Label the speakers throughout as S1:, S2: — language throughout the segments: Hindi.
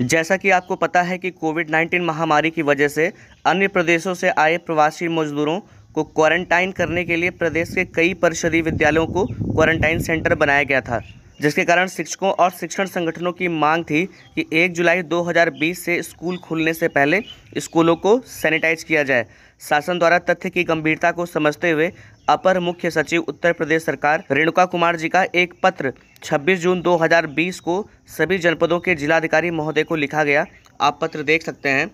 S1: जैसा कि आपको पता है कि कोविड 19 महामारी की वजह से अन्य प्रदेशों से आए प्रवासी मजदूरों को क्वारंटाइन करने के लिए प्रदेश के कई परिषदीय विद्यालयों को क्वारंटाइन सेंटर बनाया गया था जिसके कारण शिक्षकों और शिक्षण संगठनों की मांग थी कि 1 जुलाई 2020 से स्कूल खुलने से पहले स्कूलों को सैनिटाइज किया जाए शासन द्वारा तथ्य की गंभीरता को समझते हुए अपर मुख्य सचिव उत्तर प्रदेश सरकार रेणुका कुमार जी का एक पत्र 26 जून 2020 को सभी जनपदों के जिलाधिकारी महोदय को लिखा गया आप पत्र देख सकते हैं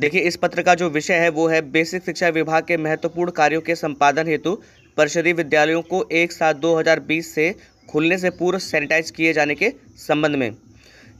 S1: देखिए इस पत्र का जो विषय है वो है बेसिक शिक्षा विभाग के महत्वपूर्ण कार्यों के संपादन हेतु परिषदीय विद्यालयों को एक सात 2020 से खुलने से पूर्व सैनिटाइज किए जाने के संबंध में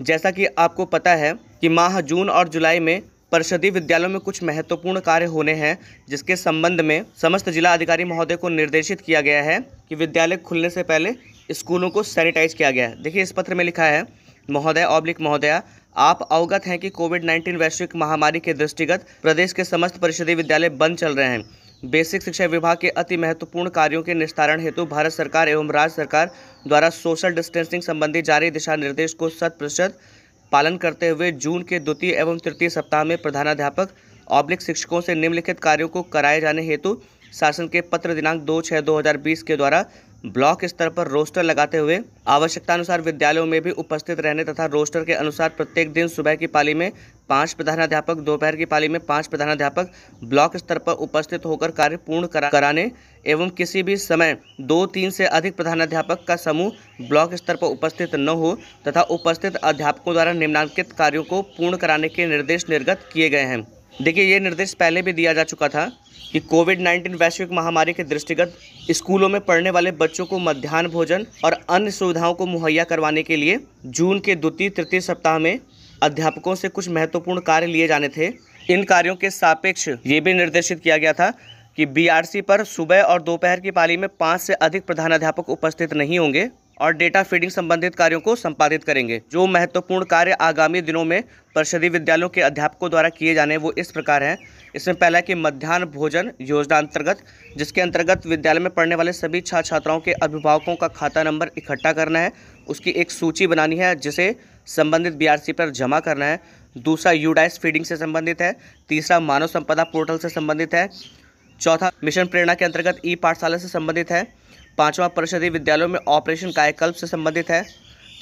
S1: जैसा कि आपको पता है कि माह जून और जुलाई में परिषदीय विद्यालयों में कुछ महत्वपूर्ण कार्य होने हैं जिसके संबंध में समस्त जिला अधिकारी महोदय को निर्देशित किया गया है कि विद्यालय खुलने से पहले स्कूलों को सैनिटाइज किया गया है देखिए इस पत्र में लिखा है महोदय ऑब्लिक महोदया आप अवगत हैं कि कोविड 19 वैश्विक महामारी के दृष्टिगत प्रदेश के समस्त परिषदीय विद्यालय बंद चल रहे हैं बेसिक शिक्षा विभाग के अति महत्वपूर्ण कार्यों के निस्तारण हेतु भारत सरकार एवं राज्य सरकार द्वारा सोशल डिस्टेंसिंग संबंधी जारी दिशा निर्देश को शत प्रतिशत पालन करते हुए जून के द्वितीय एवं तृतीय सप्ताह में प्रधानाध्यापक ऑब्लिक शिक्षकों से निम्नलिखित कार्यों को कराए जाने हेतु शासन के पत्र दिनांक दो छः दो के द्वारा ब्लॉक स्तर पर रोस्टर लगाते हुए आवश्यकतानुसार विद्यालयों में भी उपस्थित रहने तथा रोस्टर के अनुसार प्रत्येक दिन सुबह की पाली में पांच प्रधानाध्यापक दोपहर की पाली में पांच प्रधानाध्यापक ब्लॉक स्तर पर उपस्थित होकर कार्य पूर्ण करा, कराने एवं किसी भी समय दो तीन से अधिक प्रधानाध्यापक का समूह ब्लॉक स्तर पर उपस्थित न हो तथा उपस्थित अध्यापकों द्वारा निम्नांकित कार्यों को पूर्ण कराने के निर्देश निर्गत किए गए हैं देखिए ये निर्देश पहले भी दिया जा चुका था कि कोविड 19 वैश्विक महामारी के दृष्टिगत स्कूलों में पढ़ने वाले बच्चों को मध्यान्ह भोजन और अन्य सुविधाओं को मुहैया करवाने के लिए जून के द्वितीय तृतीय सप्ताह में अध्यापकों से कुछ महत्वपूर्ण कार्य लिए जाने थे इन कार्यों के सापेक्ष ये भी निर्देशित किया गया था कि बीआरसी पर सुबह और दोपहर की पाली में पाँच से अधिक प्रधानाध्यापक उपस्थित नहीं होंगे और डेटा फीडिंग संबंधित कार्यों को संपादित करेंगे जो महत्वपूर्ण कार्य आगामी दिनों में परिषदीय विद्यालयों के अध्यापकों द्वारा किए जाने वो इस प्रकार हैं इसमें पहला कि मध्यान्ह भोजन योजना अंतर्गत जिसके अंतर्गत विद्यालय में पढ़ने वाले सभी छात्र छात्राओं के अभिभावकों का खाता नंबर इकट्ठा करना है उसकी एक सूची बनानी है जिसे संबंधित बी पर जमा करना है दूसरा यूडाइस फीडिंग से संबंधित है तीसरा मानव संपदा पोर्टल से संबंधित है चौथा मिशन प्रेरणा के अंतर्गत ई पाठशाला से संबंधित है पाँचवा परिषदीय विद्यालयों में ऑपरेशन कायकल्प से संबंधित है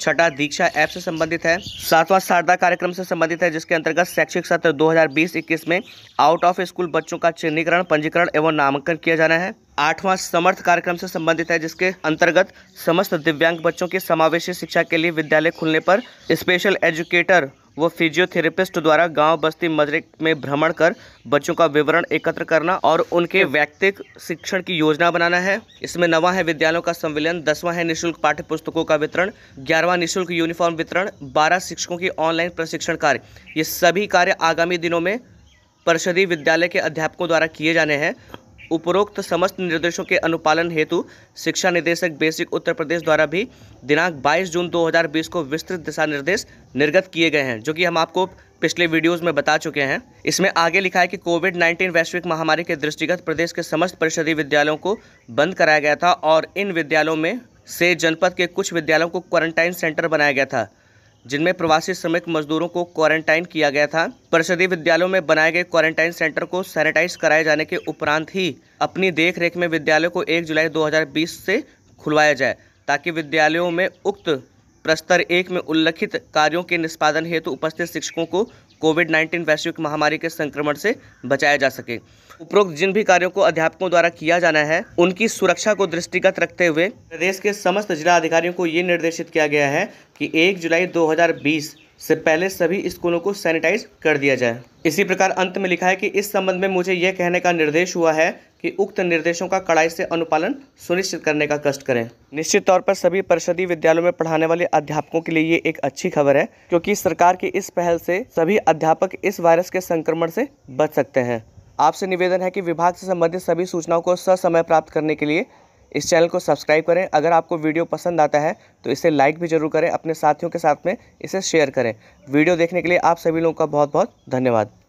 S1: छठा दीक्षा ऐप से संबंधित है सातवां शारदा कार्यक्रम से संबंधित है जिसके अंतर्गत शैक्षिक सत्र 2020-21 में आउट ऑफ स्कूल बच्चों का चिन्हीकरण पंजीकरण एवं नामांकन किया जाना है आठवां समर्थ कार्यक्रम से संबंधित है जिसके अंतर्गत समस्त दिव्यांग बच्चों की समावेशी शिक्षा के लिए विद्यालय खुलने पर स्पेशल एजुकेटर वो फिजियोथेरेपिस्ट द्वारा गांव बस्ती मजरे में भ्रमण कर बच्चों का विवरण एकत्र करना और उनके व्यक्तिक शिक्षण की योजना बनाना है इसमें नवा है विद्यालयों का संविलियन दसवां है निःशुल्क पाठ्य पुस्तकों का वितरण ग्यारहवां निःशुल्क यूनिफॉर्म वितरण बारह शिक्षकों की ऑनलाइन प्रशिक्षण कार्य ये सभी कार्य आगामी दिनों में परिषदीय विद्यालय के अध्यापकों द्वारा किए जाने हैं उपरोक्त समस्त निर्देशों के अनुपालन हेतु शिक्षा निदेशक बेसिक उत्तर प्रदेश द्वारा भी दिनांक 22 जून 2020 को विस्तृत दिशा निर्देश निर्गत किए गए हैं जो कि हम आपको पिछले वीडियोस में बता चुके हैं इसमें आगे लिखा है कि कोविड 19 वैश्विक महामारी के दृष्टिगत प्रदेश के समस्त परिषदीय विद्यालयों को बंद कराया गया था और इन विद्यालयों में से जनपद के कुछ विद्यालयों को क्वारंटाइन सेंटर बनाया गया था जिनमें प्रवासी श्रमिक मजदूरों को क्वारंटाइन किया गया था परिषदीय विद्यालयों में बनाए गए क्वारंटाइन सेंटर को सैनिटाइज कराए जाने के उपरांत ही अपनी देखरेख में विद्यालयों को 1 जुलाई 2020 से खुलवाया जाए ताकि विद्यालयों में उक्त प्रस्तर एक में उल्लिखित कार्यों के निष्पादन हेतु उपस्थित शिक्षकों को कोविड नाइन्टीन वैश्विक महामारी के संक्रमण से बचाया जा सके उपरोक्त जिन भी कार्यों को अध्यापकों द्वारा किया जाना है उनकी सुरक्षा को दृष्टिगत रखते हुए प्रदेश के समस्त जिला अधिकारियों को ये निर्देशित किया गया है कि 1 जुलाई 2020 से पहले सभी स्कूलों को सैनिटाइज कर दिया जाए इसी प्रकार अंत में लिखा है कि इस संबंध में मुझे यह कहने का निर्देश हुआ है कि उक्त निर्देशों का कड़ाई से अनुपालन सुनिश्चित करने का कष्ट करें निश्चित तौर पर सभी परिषदीय विद्यालयों में पढ़ाने वाले अध्यापकों के लिए ये एक अच्छी खबर है क्योंकि सरकार की इस पहल से सभी अध्यापक इस वायरस के संक्रमण से बच सकते हैं आपसे निवेदन है कि विभाग से संबंधित सभी सूचनाओं को ससमय प्राप्त करने के लिए इस चैनल को सब्सक्राइब करें अगर आपको वीडियो पसंद आता है तो इसे लाइक भी जरूर करें अपने साथियों के साथ में इसे शेयर करें वीडियो देखने के लिए आप सभी लोगों का बहुत बहुत धन्यवाद